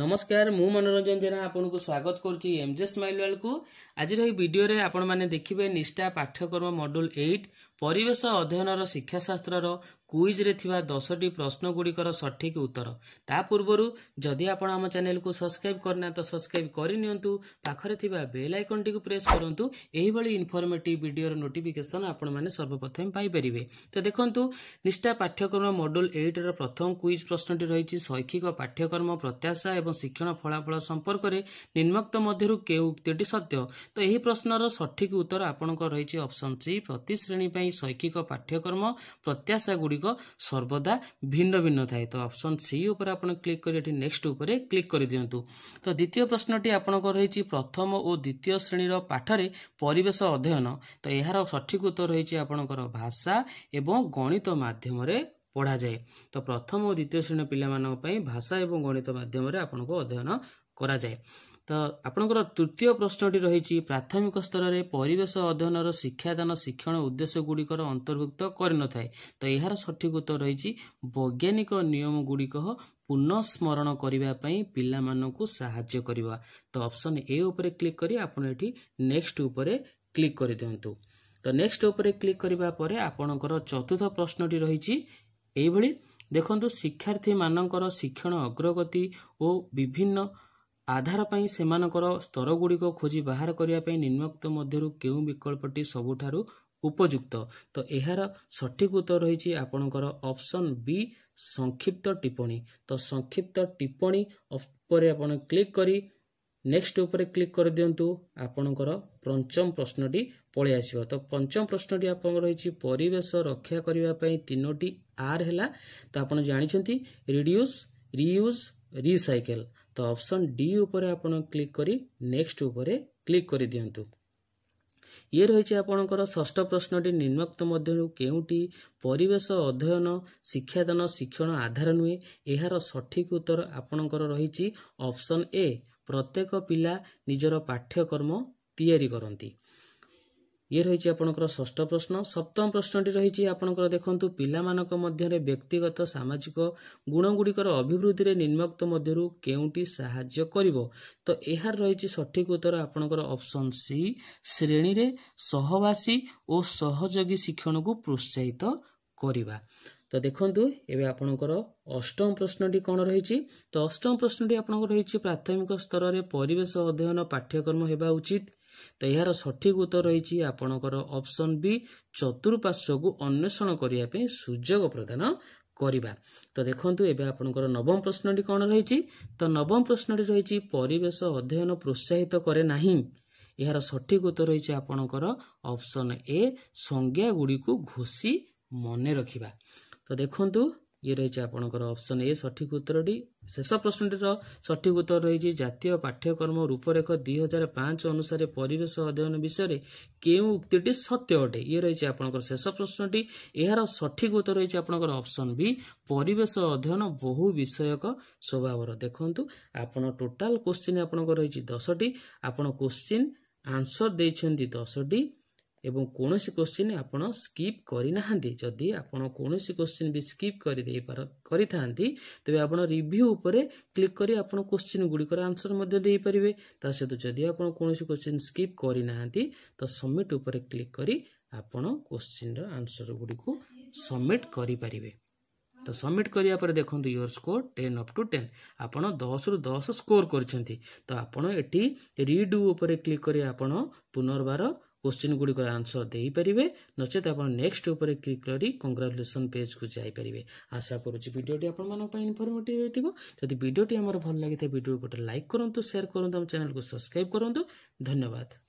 ନମସ୍କାର ମୁଁ ମନୋରଞ୍ଜନ ଜେନା ଆପଣଙ୍କୁ ସ୍ୱାଗତ କରୁଛି ଏମ୍ ଜେ ସ୍ମାଇଲୱାଲକୁ ଆଜିର ଏହି ଭିଡ଼ିଓରେ ଆପଣମାନେ ଦେଖିବେ ନିଷ୍ଠା ପାଠ୍ୟକ୍ରମ ମଡ୍ୟୁଲ୍ ଏଇଟ୍ ପରିବେଶ ଅଧ୍ୟୟନର ଶିକ୍ଷାଶାସ୍ତ୍ରର କୁଇଜ୍ରେ ଥିବା ଦଶଟି ପ୍ରଶ୍ନଗୁଡ଼ିକର ସଠିକ୍ ଉତ୍ତର ତା ପୂର୍ବରୁ ଯଦି ଆପଣ ଆମ ଚ୍ୟାନେଲକୁ ସବସ୍କ୍ରାଇବ୍ କରିନା ତ ସବସ୍କ୍ରାଇବ୍ କରିନିଅନ୍ତୁ ପାଖରେ ଥିବା ବେଲ୍ ଆଇକନ୍ଟିକୁ ପ୍ରେସ୍ କରନ୍ତୁ ଏହିଭଳି ଇନଫର୍ମେଟିଭ୍ ଭିଡ଼ିଓର ନୋଟିଫିକେସନ୍ ଆପଣମାନେ ସର୍ବପ୍ରଥମେ ପାଇପାରିବେ ତ ଦେଖନ୍ତୁ ନିଷ୍ଠା ପାଠ୍ୟକ୍ରମ ମଡ୍ୟୁଲ୍ ଏଇଟ୍ର ପ୍ରଥମ କୁଇଜ୍ ପ୍ରଶ୍ନଟି ରହିଛି ଶୈକ୍ଷିକ ପାଠ୍ୟକ୍ରମ ପ୍ରତ୍ୟାଶା ଏବଂ ଶିକ୍ଷଣ ଫଳାଫଳ ସମ୍ପର୍କରେ ନିମ୍ନକ୍ତ ମଧ୍ୟରୁ କେଉଁ ଉକ୍ତିଟି ସତ୍ୟ ତ ଏହି ପ୍ରଶ୍ନର ସଠିକ୍ ଉତ୍ତର ଆପଣଙ୍କର ରହିଛି ଅପ୍ସନ୍ ସି ପ୍ରତି ଶ୍ରେଣୀ ପାଇଁ ପାଇଁ ଶୈକ୍ଷିକ ପାଠ୍ୟକ୍ରମ ପ୍ରତ୍ୟାଶା ଗୁଡ଼ିକ ସର୍ବଦା ଭିନ୍ନ ଭିନ୍ନ ଥାଏ ତ ଅପସନ୍ ସି ଉପରେ ଆପଣ କ୍ଲିକ୍ କରି ଏଠି ନେକ୍ସଟ ଉପରେ କ୍ଲିକ୍ କରିଦିଅନ୍ତୁ ତ ଦ୍ୱିତୀୟ ପ୍ରଶ୍ନଟି ଆପଣଙ୍କର ରହିଛି ପ୍ରଥମ ଓ ଦ୍ୱିତୀୟ ଶ୍ରେଣୀର ପାଠରେ ପରିବେଶ ଅଧ୍ୟୟନ ତ ଏହାର ସଠିକ ଉତ୍ତର ରହିଛି ଆପଣଙ୍କର ଭାଷା ଏବଂ ଗଣିତ ମାଧ୍ୟମରେ ପଢ଼ାଯାଏ ତ ପ୍ରଥମ ଓ ଦ୍ୱିତୀୟ ଶ୍ରେଣୀ ପିଲାମାନଙ୍କ ପାଇଁ ଭାଷା ଏବଂ ଗଣିତ ମାଧ୍ୟମରେ ଆପଣଙ୍କୁ ଅଧ୍ୟୟନ କରାଯାଏ ତ ଆପଣଙ୍କର ତୃତୀୟ ପ୍ରଶ୍ନଟି ରହିଛି ପ୍ରାଥମିକ ସ୍ତରରେ ପରିବେଶ ଅଧ୍ୟୟନର ଶିକ୍ଷାଦାନ ଶିକ୍ଷଣ ଉଦ୍ଦେଶ୍ୟ ଗୁଡ଼ିକର ଅନ୍ତର୍ଭୁକ୍ତ କରିନଥାଏ ତ ଏହାର ସଠିକ ଉତ୍ତର ରହିଛି ବୈଜ୍ଞାନିକ ନିୟମ ନିୟମଗୁଡ଼ିକ ପୁନଃସ୍ମରଣ କରିବା ପାଇଁ ପିଲାମାନଙ୍କୁ ସାହାଯ୍ୟ କରିବା ତ ଅପସନ୍ ଏ ଉପରେ କ୍ଲିକ୍ କରି ଆପଣ ଏଠି ନେକ୍ସଟ ଉପରେ କ୍ଲିକ୍ କରିଦିଅନ୍ତୁ ତ ନେକ୍ସଟ ଉପରେ କ୍ଲିକ୍ କରିବା ପରେ ଆପଣଙ୍କର ଚତୁର୍ଥ ପ୍ରଶ୍ନଟି ରହିଛି ଏହିଭଳି ଦେଖନ୍ତୁ ଶିକ୍ଷାର୍ଥୀମାନଙ୍କର ଶିକ୍ଷଣ ଅଗ୍ରଗତି ଓ ବିଭିନ୍ନ ଆଧାର ପାଇଁ ସେମାନଙ୍କର ସ୍ତରଗୁଡ଼ିକ ଖୋଜି ବାହାର କରିବା ପାଇଁ ନିମ୍ନକ୍ତ ମଧ୍ୟରୁ କେଉଁ ବିକଳ୍ପଟି ସବୁଠାରୁ ଉପଯୁକ୍ତ ତ ଏହାର ସଠିକ ଉତ୍ତର ରହିଛି ଆପଣଙ୍କର ଅପସନ୍ ବି ସଂକ୍ଷିପ୍ତ ଟିପ୍ପଣୀ ତ ସଂକ୍ଷିପ୍ତ ଟିପ୍ପଣୀ ଉପରେ ଆପଣ କ୍ଲିକ୍ କରି ନେକ୍ସଟ ଉପରେ କ୍ଲିକ୍ କରିଦିଅନ୍ତୁ ଆପଣଙ୍କର ପଞ୍ଚମ ପ୍ରଶ୍ନଟି ପଳେଇ ଆସିବ ତ ପଞ୍ଚମ ପ୍ରଶ୍ନଟି ଆପଣଙ୍କର ରହିଛି ପରିବେଶ ରକ୍ଷା କରିବା ପାଇଁ ତିନୋଟି ଆର୍ ହେଲା ତ ଆପଣ ଜାଣିଛନ୍ତି ରିଡ୍ୟୁସ୍ ରିୟୁଜ୍ ରିସାଇକେଲ୍ ତ ଅପସନ୍ ଡି ଉପରେ ଆପଣ କ୍ଲିକ୍ କରି ନେକ୍ସଟ ଉପରେ କ୍ଲିକ୍ କରିଦିଅନ୍ତୁ ଇଏ ରହିଛି ଆପଣଙ୍କର ଷଷ୍ଠ ପ୍ରଶ୍ନଟି ନିମ୍ନକ୍ତ ମଧ୍ୟରୁ କେଉଁଟି ପରିବେଶ ଅଧ୍ୟୟନ ଶିକ୍ଷାଦାନ ଶିକ୍ଷଣ ଆଧାର ନୁହେଁ ଏହାର ସଠିକ ଉତ୍ତର ଆପଣଙ୍କର ରହିଛି ଅପସନ୍ ଏ ପ୍ରତ୍ୟେକ ପିଲା ନିଜର ପାଠ୍ୟକ୍ରମ ତିଆରି କରନ୍ତି ଇଏ ରହିଛି ଆପଣଙ୍କର ଷଷ୍ଠ ପ୍ରଶ୍ନ ସପ୍ତମ ପ୍ରଶ୍ନଟି ରହିଛି ଆପଣଙ୍କର ଦେଖନ୍ତୁ ପିଲାମାନଙ୍କ ମଧ୍ୟରେ ବ୍ୟକ୍ତିଗତ ସାମାଜିକ ଗୁଣ ଗୁଡ଼ିକର ଅଭିବୃଦ୍ଧିରେ ନିମ୍ନକ୍ତ ମଧ୍ୟରୁ କେଉଁଟି ସାହାଯ୍ୟ କରିବ ତ ଏହାର ରହିଛି ସଠିକ ଉତ୍ତର ଆପଣଙ୍କର ଅପସନ୍ ସି ଶ୍ରେଣୀରେ ସହବାସୀ ଓ ସହଯୋଗୀ ଶିକ୍ଷଣକୁ ପ୍ରୋତ୍ସାହିତ କରିବା ତ ଦେଖନ୍ତୁ ଏବେ ଆପଣଙ୍କର ଅଷ୍ଟମ ପ୍ରଶ୍ନଟି କ'ଣ ରହିଛି ତ ଅଷ୍ଟମ ପ୍ରଶ୍ନଟି ଆପଣଙ୍କର ରହିଛି ପ୍ରାଥମିକ ସ୍ତରରେ ପରିବେଶ ଅଧ୍ୟୟନ ପାଠ୍ୟକ୍ରମ ହେବା ଉଚିତ ତ ଏହାର ସଠିକ ଉତ୍ତର ରହିଛି ଆପଣଙ୍କର ଅପସନ୍ ବି ଚତୁଃପାର୍ଶ୍ୱକୁ ଅନ୍ୱେଷଣ କରିବା ପାଇଁ ସୁଯୋଗ ପ୍ରଦାନ କରିବା ତ ଦେଖନ୍ତୁ ଏବେ ଆପଣଙ୍କର ନବମ ପ୍ରଶ୍ନଟି କ'ଣ ରହିଛି ତ ନବମ ପ୍ରଶ୍ନଟି ରହିଛି ପରିବେଶ ଅଧ୍ୟୟନ ପ୍ରୋତ୍ସାହିତ କରେ ନାହିଁ ଏହାର ସଠିକ ଉତ୍ତର ରହିଛି ଆପଣଙ୍କର ଅପସନ୍ ଏ ସଂଜ୍ଞାଗୁଡ଼ିକୁ ଘୋଷି ମନେ ରଖିବା ତ ଦେଖନ୍ତୁ ଇଏ ରହିଛି ଆପଣଙ୍କର ଅପସନ୍ ଏ ସଠିକ୍ ଉତ୍ତରଟି ଶେଷ ପ୍ରଶ୍ନଟିର ସଠିକ୍ ଉତ୍ତର ରହିଛି ଜାତୀୟ ପାଠ୍ୟକ୍ରମ ରୂପରେଖ ଦୁଇ ହଜାର ପାଞ୍ଚ ଅନୁସାରେ ପରିବେଶ ଅଧ୍ୟୟନ ବିଷୟରେ କେଉଁ ଉକ୍ତିଟି ସତ୍ୟ ଅଟେ ଇଏ ରହିଛି ଆପଣଙ୍କର ଶେଷ ପ୍ରଶ୍ନଟି ଏହାର ସଠିକ୍ ଉତ୍ତର ରହିଛି ଆପଣଙ୍କର ଅପସନ୍ ବି ପରିବେଶ ଅଧ୍ୟୟନ ବହୁ ବିଷୟକ ସ୍ୱଭାବର ଦେଖନ୍ତୁ ଆପଣ ଟୋଟାଲ୍ କୋଶ୍ଚିନ୍ ଆପଣଙ୍କର ରହିଛି ଦଶଟି ଆପଣ କୋଶ୍ଚିନ୍ ଆନ୍ସର୍ ଦେଇଛନ୍ତି ଦଶଟି ଏବଂ କୌଣସି କ୍ୱଶ୍ଚିନ୍ ଆପଣ ସ୍କିପ୍ କରିନାହାନ୍ତି ଯଦି ଆପଣ କୌଣସି କ୍ୱଶ୍ଚିନ୍ ବି ସ୍କିପ୍ କରିଦେଇପାର କରିଥାନ୍ତି ତେବେ ଆପଣ ରିଭ୍ୟୁ ଉପରେ କ୍ଲିକ୍ କରି ଆପଣ କ୍ୱଶ୍ଚିନ୍ ଗୁଡ଼ିକର ଆନ୍ସର୍ ମଧ୍ୟ ଦେଇପାରିବେ ତା ସହିତ ଯଦି ଆପଣ କୌଣସି କ୍ୱଶ୍ଚିନ୍ ସ୍କିପ୍ କରିନାହାନ୍ତି ତ ସବମିଟ୍ ଉପରେ କ୍ଲିକ୍ କରି ଆପଣ କ୍ୱଶ୍ଚିନ୍ର ଆନ୍ସର୍ ଗୁଡ଼ିକୁ ସବମିଟ୍ କରିପାରିବେ ତ ସବମିଟ୍ କରିବା ପରେ ଦେଖନ୍ତୁ your score ten up to ten ଆପଣ ଦଶରୁ ଦଶ ସ୍କୋର୍ କରିଛନ୍ତି ତ ଆପଣ ଏଠି ରିଡ଼ୁ ଉପରେ କ୍ଲିକ୍ କରି ଆପଣ ପୁନର୍ବାର କୋଶ୍ଚିନ୍ ଗୁଡ଼ିକର ଆନ୍ସର ଦେଇପାରିବେ ନଚେତ୍ ଆପଣ ନେକ୍ସଟ ଉପରେ କ୍ଲିକ୍ କରି କଂଗ୍ରାଚୁଲେସନ୍ ପେଜ୍କୁ ଯାଇପାରିବେ ଆଶା କରୁଛି ଭିଡ଼ିଓଟି ଆପଣମାନଙ୍କ ପାଇଁ ଇନଫର୍ମେଟିଭ୍ ହୋଇଥିବ ଯଦି ଭିଡ଼ିଓଟି ଆମର ଭଲ ଲାଗିଥାଏ ଭିଡ଼ିଓ ଗୋଟେ ଲାଇକ୍ କରନ୍ତୁ ସେୟାର କରନ୍ତୁ ଆମ ଚ୍ୟାନେଲକୁ ସବସ୍କ୍ରାଇବ୍ କରନ୍ତୁ ଧନ୍ୟବାଦ